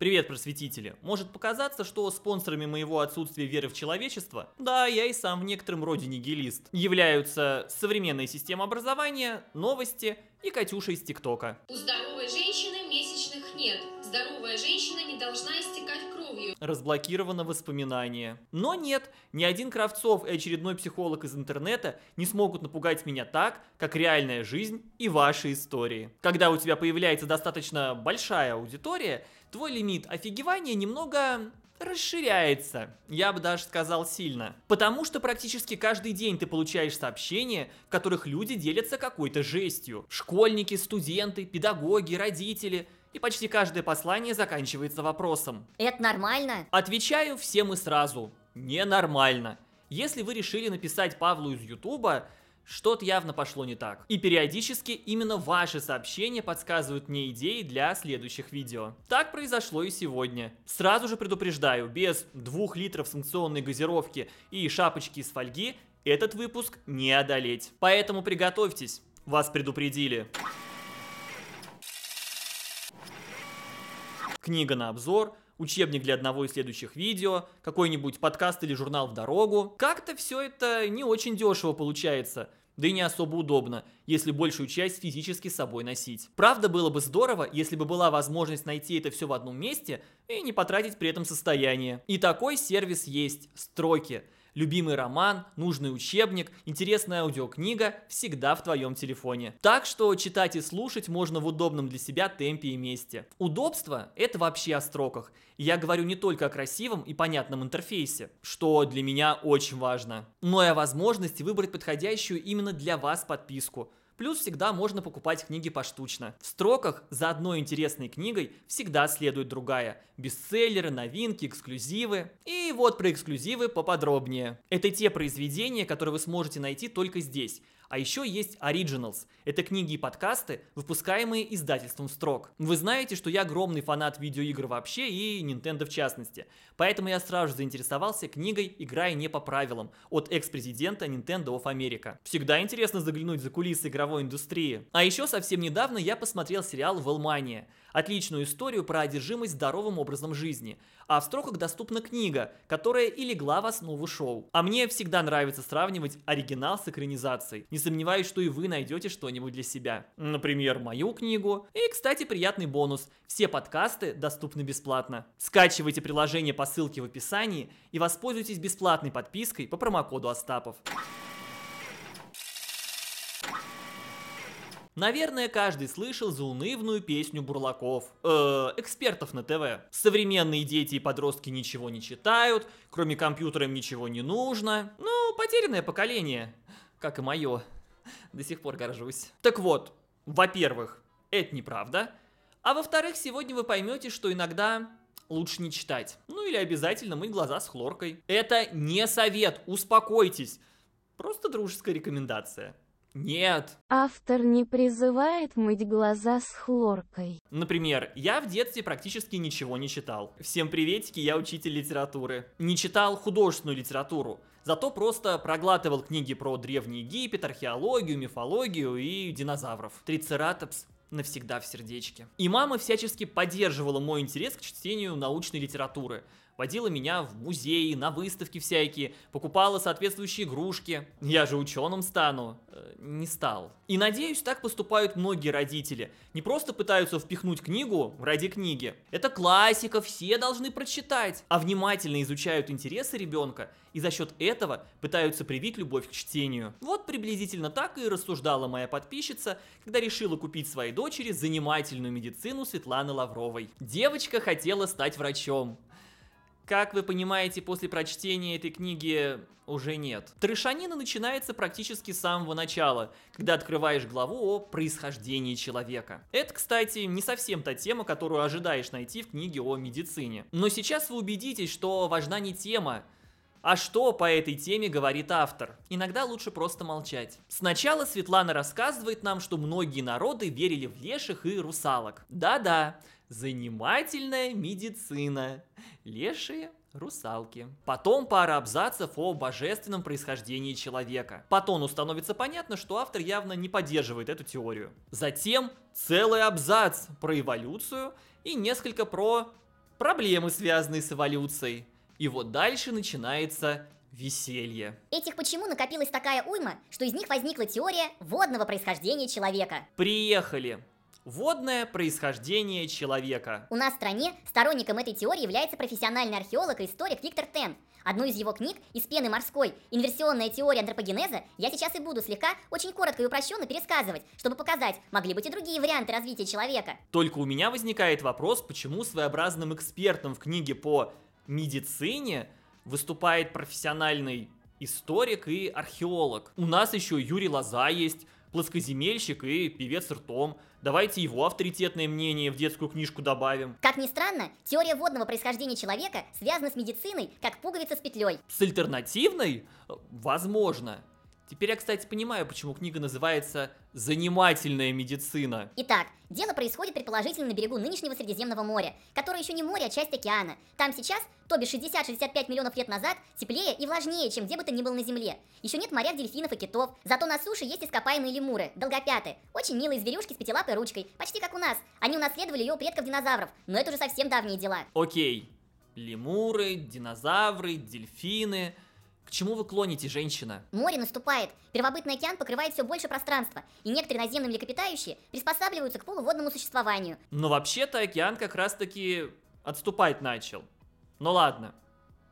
Привет, просветители! Может показаться, что спонсорами моего отсутствия веры в человечество, да, я и сам в некотором роде нигилист, являются современная система образования, новости и Катюша из ТикТока. У здоровой женщины месячных нет. Здоровая женщина не должна истекать кровью. Разблокировано воспоминание. Но нет, ни один Кравцов и очередной психолог из интернета не смогут напугать меня так, как реальная жизнь и ваши истории. Когда у тебя появляется достаточно большая аудитория – твой лимит офигевания немного расширяется, я бы даже сказал сильно. Потому что практически каждый день ты получаешь сообщения, в которых люди делятся какой-то жестью. Школьники, студенты, педагоги, родители – и почти каждое послание заканчивается вопросом. Это нормально? Отвечаю всем и сразу. Ненормально. Если вы решили написать Павлу из Ютуба, что-то явно пошло не так. И периодически именно ваши сообщения подсказывают мне идеи для следующих видео. Так произошло и сегодня. Сразу же предупреждаю, без двух литров санкционной газировки и шапочки из фольги этот выпуск не одолеть. Поэтому приготовьтесь, вас предупредили. Книга на обзор, учебник для одного из следующих видео, какой-нибудь подкаст или журнал в дорогу. Как-то все это не очень дешево получается, да и не особо удобно, если большую часть физически с собой носить. Правда, было бы здорово, если бы была возможность найти это все в одном месте и не потратить при этом состояние. И такой сервис есть – Строки. Любимый роман, нужный учебник, интересная аудиокнига всегда в твоем телефоне. Так что читать и слушать можно в удобном для себя темпе и месте. Удобство – это вообще о строках. Я говорю не только о красивом и понятном интерфейсе, что для меня очень важно, но и о возможности выбрать подходящую именно для вас подписку – Плюс всегда можно покупать книги поштучно. В строках за одной интересной книгой всегда следует другая. Бестселлеры, новинки, эксклюзивы. И вот про эксклюзивы поподробнее. Это те произведения, которые вы сможете найти только здесь. А еще есть Originals. Это книги и подкасты, выпускаемые издательством Строк. Вы знаете, что я огромный фанат видеоигр вообще и Nintendo в частности. Поэтому я сразу заинтересовался книгой «Играя не по правилам» от экс-президента Nintendo of America. Всегда интересно заглянуть за кулисы игровой индустрии. А еще совсем недавно я посмотрел сериал «Велмания» отличную историю про одержимость здоровым образом жизни. А в строках доступна книга, которая и легла в основу шоу. А мне всегда нравится сравнивать оригинал с экранизацией. Не сомневаюсь, что и вы найдете что-нибудь для себя. Например, мою книгу. И, кстати, приятный бонус. Все подкасты доступны бесплатно. Скачивайте приложение по ссылке в описании и воспользуйтесь бесплатной подпиской по промокоду Остапов. Наверное, каждый слышал заунывную песню Бурлаков, э, экспертов на ТВ. Современные дети и подростки ничего не читают, кроме компьютера им ничего не нужно. Ну, потерянное поколение, как и мое. До сих пор горжусь. Так вот, во-первых, это неправда. А во-вторых, сегодня вы поймете, что иногда лучше не читать. Ну или обязательно мыть глаза с хлоркой. Это не совет, успокойтесь. Просто дружеская рекомендация. Нет. Автор не призывает мыть глаза с хлоркой. Например, я в детстве практически ничего не читал. Всем приветики, я учитель литературы. Не читал художественную литературу. Зато просто проглатывал книги про Древний Египет, археологию, мифологию и динозавров. Трицератопс навсегда в сердечке. И мама всячески поддерживала мой интерес к чтению научной литературы водила меня в музеи, на выставки всякие, покупала соответствующие игрушки. Я же ученым стану. Э, не стал. И надеюсь, так поступают многие родители. Не просто пытаются впихнуть книгу ради книги. Это классика, все должны прочитать. А внимательно изучают интересы ребенка и за счет этого пытаются привить любовь к чтению. Вот приблизительно так и рассуждала моя подписчица, когда решила купить своей дочери занимательную медицину Светланы Лавровой. Девочка хотела стать врачом как вы понимаете, после прочтения этой книги уже нет. Трешанина начинается практически с самого начала, когда открываешь главу о происхождении человека. Это, кстати, не совсем та тема, которую ожидаешь найти в книге о медицине. Но сейчас вы убедитесь, что важна не тема, а что по этой теме говорит автор? Иногда лучше просто молчать. Сначала Светлана рассказывает нам, что многие народы верили в леших и русалок. Да-да, Занимательная медицина. Лешие русалки. Потом пара абзацев о божественном происхождении человека. По тону становится понятно, что автор явно не поддерживает эту теорию. Затем целый абзац про эволюцию и несколько про проблемы, связанные с эволюцией. И вот дальше начинается веселье. Этих почему накопилась такая уйма, что из них возникла теория водного происхождения человека. Приехали. Водное происхождение человека. У нас в стране сторонником этой теории является профессиональный археолог и историк Виктор Тен. Одну из его книг «Из пены морской. Инверсионная теория антропогенеза» я сейчас и буду слегка, очень коротко и упрощенно пересказывать, чтобы показать, могли быть и другие варианты развития человека. Только у меня возникает вопрос, почему своеобразным экспертом в книге по медицине выступает профессиональный историк и археолог. У нас еще Юрий Лоза есть, плоскоземельщик и певец ртом. Давайте его авторитетное мнение в детскую книжку добавим. Как ни странно, теория водного происхождения человека связана с медициной, как пуговица с петлей. С альтернативной? Э, возможно. Теперь я, кстати, понимаю, почему книга называется «Занимательная медицина». Итак, дело происходит предположительно на берегу нынешнего Средиземного моря, которое еще не море, а часть океана. Там сейчас, то бишь 60-65 миллионов лет назад, теплее и влажнее, чем где бы то ни было на Земле. Еще нет моря дельфинов и китов, зато на суше есть ископаемые лемуры, долгопяты, очень милые зверюшки с пятилапой ручкой, почти как у нас. Они унаследовали ее у предков динозавров, но это уже совсем давние дела. Окей, лемуры, динозавры, дельфины... К чему вы клоните, женщина? Море наступает. Первобытный океан покрывает все больше пространства, и некоторые наземные млекопитающие приспосабливаются к полуводному существованию. Но ну, вообще-то океан как раз-таки отступать начал. Ну ладно.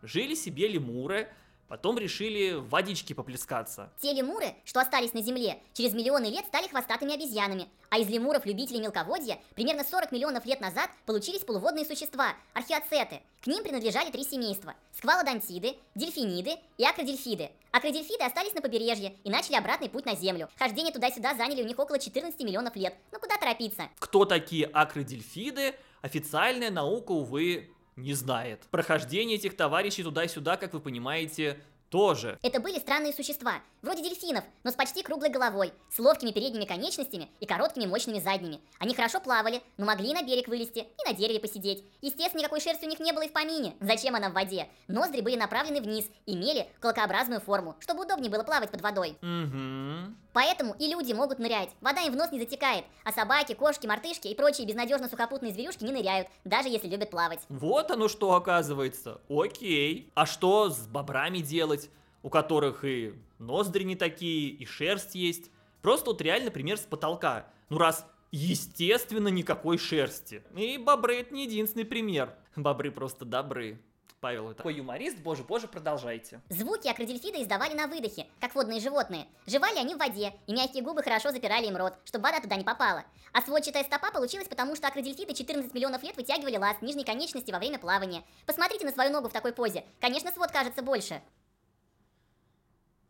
Жили себе лемуры, Потом решили водички поплескаться. Те лемуры, что остались на Земле, через миллионы лет стали хвостатыми обезьянами. А из лемуров-любителей мелководья примерно 40 миллионов лет назад получились полуводные существа – археоцеты. К ним принадлежали три семейства – сквалодонтиды, дельфиниды и акродельфиды. Акродельфиды остались на побережье и начали обратный путь на Землю. Хождение туда-сюда заняли у них около 14 миллионов лет. Ну куда торопиться? Кто такие акродельфиды? Официальная наука, увы, не знает. Прохождение этих товарищей туда-сюда, как вы понимаете, тоже. Это были странные существа, вроде дельфинов, но с почти круглой головой, с ловкими передними конечностями и короткими мощными задними. Они хорошо плавали, но могли на берег вылезти и на дереве посидеть. Естественно, никакой шерсти у них не было и в помине. Зачем она в воде? Ноздри были направлены вниз, имели колокообразную форму, чтобы удобнее было плавать под водой. Угу. Поэтому и люди могут нырять, вода им в нос не затекает, а собаки, кошки, мартышки и прочие безнадежно сухопутные зверюшки не ныряют, даже если любят плавать. Вот оно что оказывается. Окей. А что с бобрами делать, у которых и ноздри не такие, и шерсть есть? Просто вот реально пример с потолка. Ну раз Естественно, никакой шерсти. И бобры это не единственный пример. Бобры просто добры. Павел, это... Такой юморист, боже, боже, продолжайте. Звуки акродельфида издавали на выдохе, как водные животные. Жевали они в воде, и мягкие губы хорошо запирали им рот, чтобы вода туда не попала. А сводчатая стопа получилась потому, что акродельфиды 14 миллионов лет вытягивали ласт нижней конечности во время плавания. Посмотрите на свою ногу в такой позе. Конечно, свод кажется больше.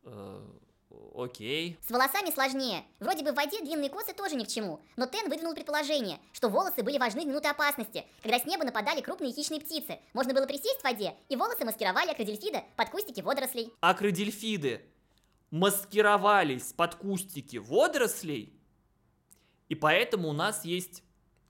Э, Окей. С волосами сложнее. Вроде бы в воде длинные косы тоже ни к чему, но Тен выдвинул предположение, что волосы были важны в минуты опасности, когда с неба нападали крупные хищные птицы. Можно было присесть в воде, и волосы маскировали акродельфида под кустики водорослей. Акродельфиды маскировались под кустики водорослей, и поэтому у нас есть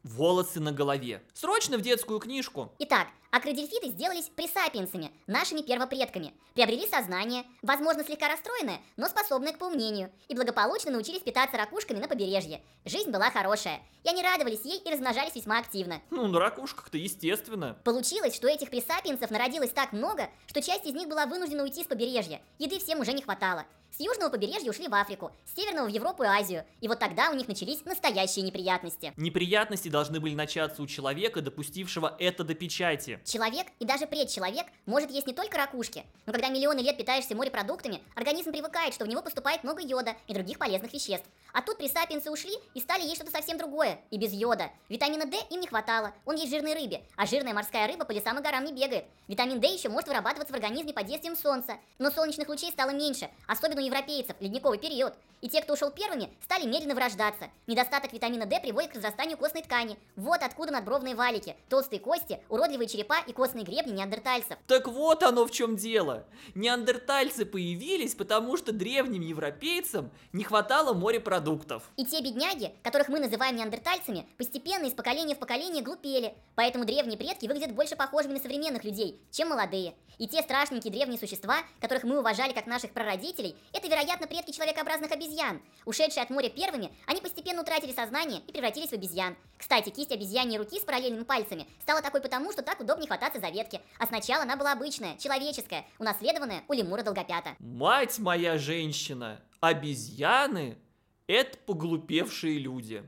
волосы на голове. Срочно в детскую книжку. Итак, акродельфиты сделались пресапиенсами, нашими первопредками, приобрели сознание, возможно, слегка расстроенное, но способное к поумнению, и благополучно научились питаться ракушками на побережье. Жизнь была хорошая, и они радовались ей и размножались весьма активно. Ну, на ракушках-то естественно. Получилось, что этих присапиенсов народилось так много, что часть из них была вынуждена уйти с побережья, еды всем уже не хватало. С южного побережья ушли в Африку, с северного в Европу и Азию, и вот тогда у них начались настоящие неприятности. Неприятности должны были начаться у человека, допустившего это до печати. Человек и даже предчеловек может есть не только ракушки, но когда миллионы лет питаешься морепродуктами, организм привыкает, что в него поступает много йода и других полезных веществ. А тут присапиенсы ушли и стали есть что-то совсем другое, и без йода. Витамина D им не хватало, он есть в жирной рыбе, а жирная морская рыба по лесам и горам не бегает. Витамин D еще может вырабатываться в организме под действием солнца, но солнечных лучей стало меньше, особенно у европейцев, ледниковый период. И те, кто ушел первыми, стали медленно вырождаться. Недостаток витамина D приводит к разрастанию костной ткани. Вот откуда надбровные валики, толстые кости, уродливые черепа и костные гребни неандертальцев. Так вот, вот оно в чем дело. Неандертальцы появились, потому что древним европейцам не хватало морепродуктов. И те бедняги, которых мы называем неандертальцами, постепенно из поколения в поколение глупели. Поэтому древние предки выглядят больше похожими на современных людей, чем молодые. И те страшненькие древние существа, которых мы уважали как наших прародителей, это, вероятно, предки человекообразных обезьян. Ушедшие от моря первыми, они постепенно утратили сознание и превратились в обезьян. Кстати, кисть обезьяньей руки с параллельными пальцами стала такой потому, что так удобнее хвататься за ветки. А сначала она была обычная, человеческая, унаследованная у лемура долгопята. Мать моя женщина, обезьяны – это поглупевшие люди.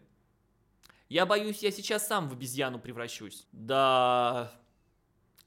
Я боюсь, я сейчас сам в обезьяну превращусь. Да,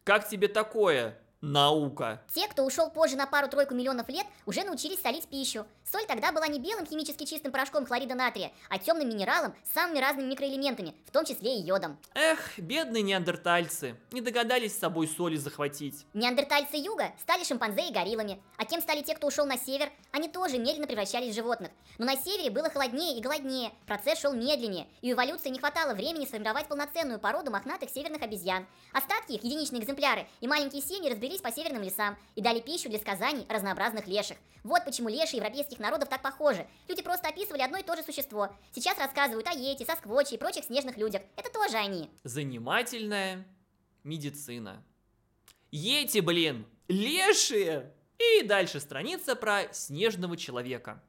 как тебе такое? наука. Те, кто ушел позже на пару-тройку миллионов лет, уже научились солить пищу. Соль тогда была не белым химически чистым порошком хлорида натрия, а темным минералом с самыми разными микроэлементами, в том числе и йодом. Эх, бедные неандертальцы, не догадались с собой соли захватить. Неандертальцы юга стали шимпанзе и гориллами. А кем стали те, кто ушел на север? Они тоже медленно превращались в животных. Но на севере было холоднее и голоднее, процесс шел медленнее, и эволюции не хватало времени сформировать полноценную породу мохнатых северных обезьян. Остатки их, единичные экземпляры и маленькие семьи разбили разбрелись по северным лесам и дали пищу для сказаний разнообразных леших. Вот почему леши европейских народов так похожи. Люди просто описывали одно и то же существо. Сейчас рассказывают о Йете, Сосквоче и прочих снежных людях. Это тоже они. Занимательная медицина. Йети, блин, лешие! И дальше страница про снежного человека.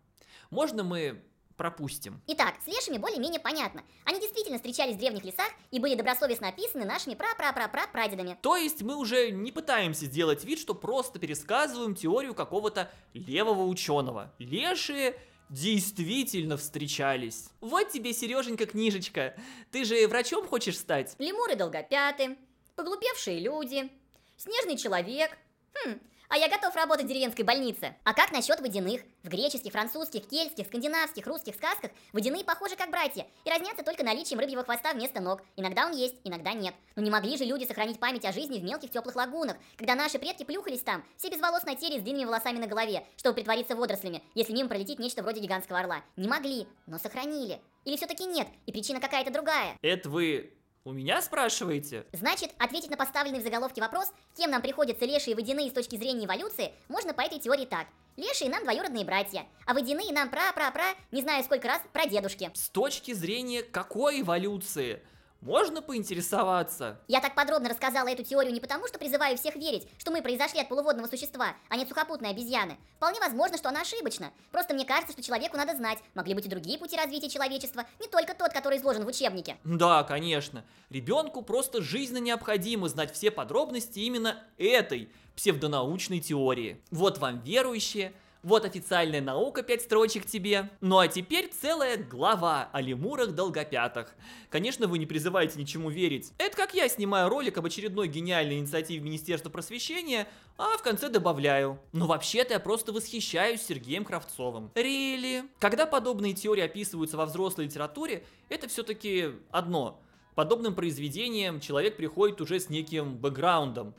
Можно мы пропустим. Итак, с лешими более-менее понятно. Они действительно встречались в древних лесах и были добросовестно описаны нашими пра-пра-пра-пра-прадедами. То есть мы уже не пытаемся сделать вид, что просто пересказываем теорию какого-то левого ученого. Лешие действительно встречались. Вот тебе, Сереженька, книжечка. Ты же врачом хочешь стать? Лемуры долгопяты, поглупевшие люди, снежный человек. Хм, а я готов работать в деревенской больнице. А как насчет водяных? В греческих, французских, кельтских, скандинавских, русских сказках водяные похожи как братья и разнятся только наличием рыбьего хвоста вместо ног. Иногда он есть, иногда нет. Но не могли же люди сохранить память о жизни в мелких теплых лагунах, когда наши предки плюхались там, все без волос на теле и с длинными волосами на голове, чтобы притвориться водорослями, если мимо пролетит нечто вроде гигантского орла. Не могли, но сохранили. Или все-таки нет, и причина какая-то другая. Это вы у меня спрашиваете? Значит, ответить на поставленный в заголовке вопрос, кем нам приходятся лешие и водяные с точки зрения эволюции, можно по этой теории так. Лешие нам двоюродные братья, а водяные нам пра-пра-пра, не знаю сколько раз, дедушки. С точки зрения какой эволюции? можно поинтересоваться? Я так подробно рассказала эту теорию не потому, что призываю всех верить, что мы произошли от полуводного существа, а не от сухопутной обезьяны. Вполне возможно, что она ошибочна. Просто мне кажется, что человеку надо знать, могли быть и другие пути развития человечества, не только тот, который изложен в учебнике. Да, конечно. Ребенку просто жизненно необходимо знать все подробности именно этой псевдонаучной теории. Вот вам верующие, вот официальная наука, пять строчек тебе. Ну а теперь целая глава о лемурах-долгопятах. Конечно, вы не призываете ничему верить. Это как я снимаю ролик об очередной гениальной инициативе Министерства просвещения, а в конце добавляю. Но «Ну, вообще-то я просто восхищаюсь Сергеем Кравцовым. Рели. Когда подобные теории описываются во взрослой литературе, это все-таки одно. Подобным произведением человек приходит уже с неким бэкграундом,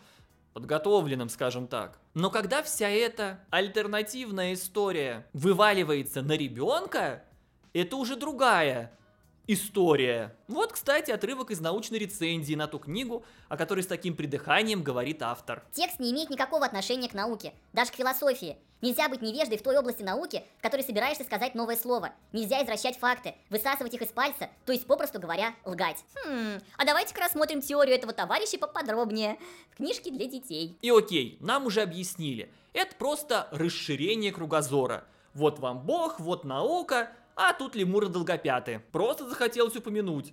подготовленным, скажем так. Но когда вся эта альтернативная история вываливается на ребенка, это уже другая история. Вот, кстати, отрывок из научной рецензии на ту книгу, о которой с таким придыханием говорит автор. Текст не имеет никакого отношения к науке, даже к философии. Нельзя быть невеждой в той области науки, в которой собираешься сказать новое слово. Нельзя извращать факты, высасывать их из пальца, то есть, попросту говоря, лгать. Хм, а давайте-ка рассмотрим теорию этого товарища поподробнее. В книжке для детей. И окей, нам уже объяснили. Это просто расширение кругозора. Вот вам бог, вот наука, а тут лемуры долгопяты. Просто захотелось упомянуть,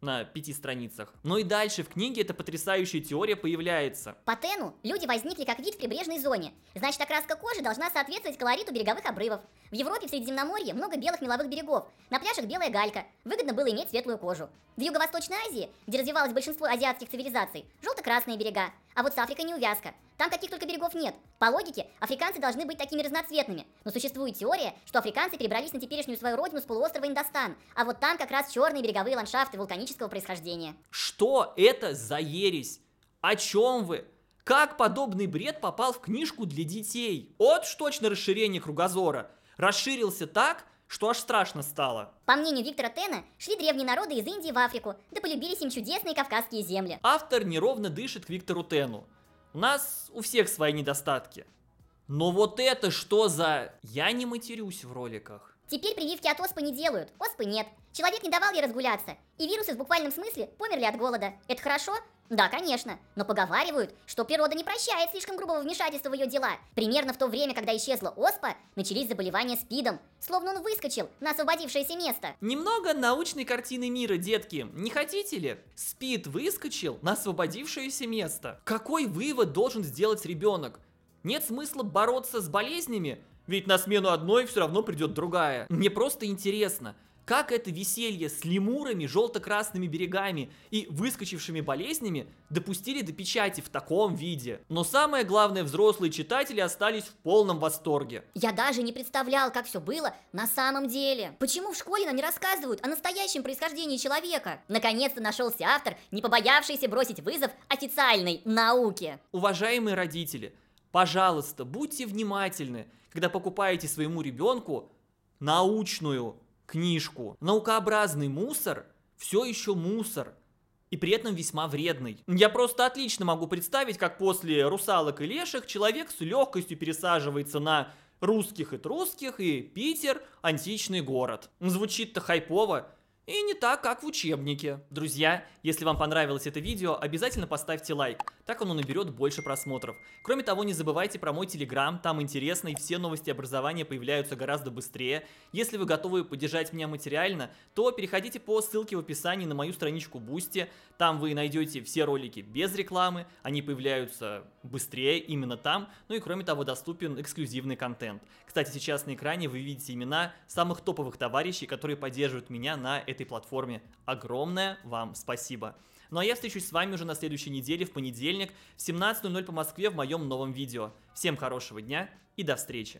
на пяти страницах. Но и дальше в книге эта потрясающая теория появляется. По Тену люди возникли как вид в прибрежной зоне. Значит, окраска кожи должна соответствовать колориту береговых обрывов. В Европе в Средиземноморье много белых меловых берегов. На пляжах белая галька. Выгодно было иметь светлую кожу. В Юго-Восточной Азии, где развивалось большинство азиатских цивилизаций, желто-красные берега. А вот с Африкой увязка. Там каких только берегов нет. По логике, африканцы должны быть такими разноцветными. Но существует теория, что африканцы перебрались на теперешнюю свою родину с полуострова Индостан, а вот там как раз черные береговые ландшафты вулканического происхождения. Что это за ересь? О чем вы? Как подобный бред попал в книжку для детей? Вот уж точно расширение кругозора. Расширился так, что аж страшно стало. По мнению Виктора Тена, шли древние народы из Индии в Африку, да полюбились им чудесные кавказские земли. Автор неровно дышит к Виктору Тену. У нас у всех свои недостатки. Но вот это что за... Я не матерюсь в роликах. Теперь прививки от оспы не делают, оспы нет. Человек не давал ей разгуляться, и вирусы в буквальном смысле померли от голода. Это хорошо? Да, конечно, но поговаривают, что природа не прощает слишком грубого вмешательства в ее дела. Примерно в то время, когда исчезла оспа, начались заболевания спидом, словно он выскочил на освободившееся место. Немного научной картины мира, детки, не хотите ли? Спид выскочил на освободившееся место. Какой вывод должен сделать ребенок? Нет смысла бороться с болезнями, ведь на смену одной все равно придет другая. Мне просто интересно – как это веселье с лемурами, желто-красными берегами и выскочившими болезнями допустили до печати в таком виде? Но самое главное, взрослые читатели остались в полном восторге. Я даже не представлял, как все было на самом деле. Почему в школе нам не рассказывают о настоящем происхождении человека? Наконец-то нашелся автор, не побоявшийся бросить вызов официальной науке. Уважаемые родители, пожалуйста, будьте внимательны, когда покупаете своему ребенку научную книжку. Наукообразный мусор все еще мусор, и при этом весьма вредный. Я просто отлично могу представить, как после «Русалок» и «Леших» человек с легкостью пересаживается на русских и трусских и Питер – античный город. Звучит-то хайпово, и не так, как в учебнике. Друзья, если вам понравилось это видео, обязательно поставьте лайк, так оно наберет больше просмотров. Кроме того, не забывайте про мой телеграм, там интересно и все новости образования появляются гораздо быстрее. Если вы готовы поддержать меня материально, то переходите по ссылке в описании на мою страничку Бусти, там вы найдете все ролики без рекламы, они появляются быстрее именно там, ну и кроме того доступен эксклюзивный контент. Кстати, сейчас на экране вы видите имена самых топовых товарищей, которые поддерживают меня на этом этой платформе. Огромное вам спасибо. Ну а я встречусь с вами уже на следующей неделе, в понедельник, в 17.00 по Москве в моем новом видео. Всем хорошего дня и до встречи!